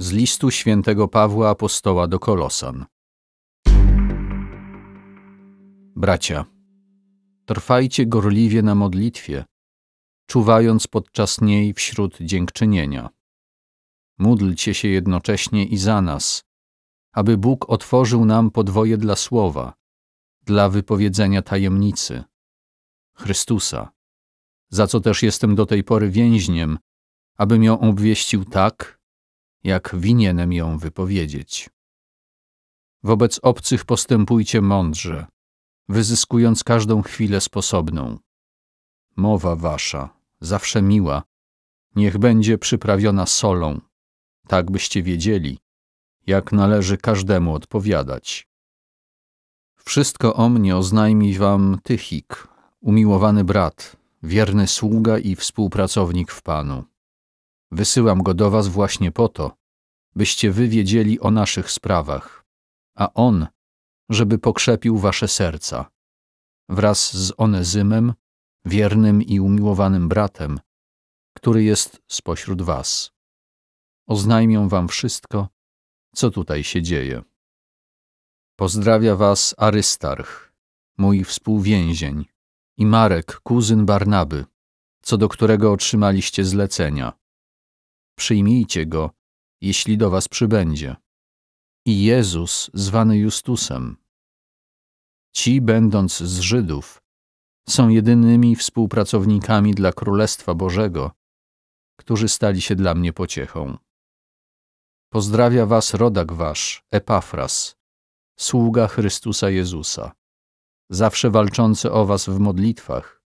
Z listu świętego Pawła Apostoła do Kolosan. Bracia, trwajcie gorliwie na modlitwie, czuwając podczas niej wśród dziękczynienia. Módlcie się jednocześnie i za nas, aby Bóg otworzył nam podwoje dla słowa, dla wypowiedzenia tajemnicy Chrystusa, za co też jestem do tej pory więźniem, abym ją obwieścił tak, jak winienem ją wypowiedzieć. Wobec obcych postępujcie mądrze, wyzyskując każdą chwilę sposobną. Mowa wasza, zawsze miła, niech będzie przyprawiona solą, tak byście wiedzieli, jak należy każdemu odpowiadać. Wszystko o mnie oznajmi wam Tychik, umiłowany brat, wierny sługa i współpracownik w Panu. Wysyłam go do was właśnie po to, byście wy wiedzieli o naszych sprawach, a on, żeby pokrzepił wasze serca. Wraz z Onezymem, wiernym i umiłowanym bratem, który jest spośród was. Oznajmią wam wszystko, co tutaj się dzieje. Pozdrawia was Arystarch, mój współwięzień, i Marek, kuzyn Barnaby, co do którego otrzymaliście zlecenia przyjmijcie go, jeśli do was przybędzie. I Jezus, zwany Justusem. Ci, będąc z Żydów, są jedynymi współpracownikami dla Królestwa Bożego, którzy stali się dla mnie pociechą. Pozdrawia was rodak wasz, Epafras, sługa Chrystusa Jezusa, zawsze walczący o was w modlitwach,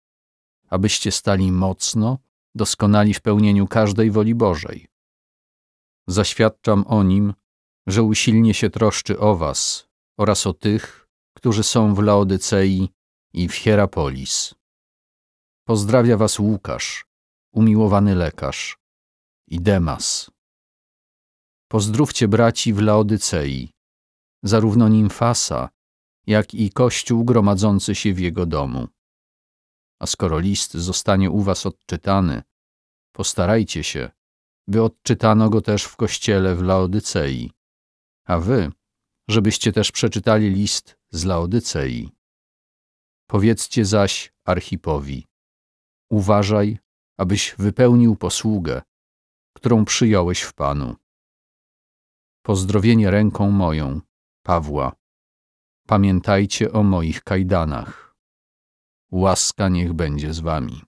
abyście stali mocno doskonali w pełnieniu każdej woli Bożej. Zaświadczam o nim, że usilnie się troszczy o was oraz o tych, którzy są w Laodycei i w Hierapolis. Pozdrawia was Łukasz, umiłowany lekarz, i Demas. Pozdrówcie braci w Laodycei, zarówno Nimfasa, jak i kościół gromadzący się w jego domu. A skoro list zostanie u was odczytany, postarajcie się, by odczytano go też w kościele w Laodycei, a wy, żebyście też przeczytali list z Laodycei. Powiedzcie zaś Archipowi, uważaj, abyś wypełnił posługę, którą przyjąłeś w Panu. Pozdrowienie ręką moją, Pawła. Pamiętajcie o moich kajdanach. Łaska niech będzie z wami.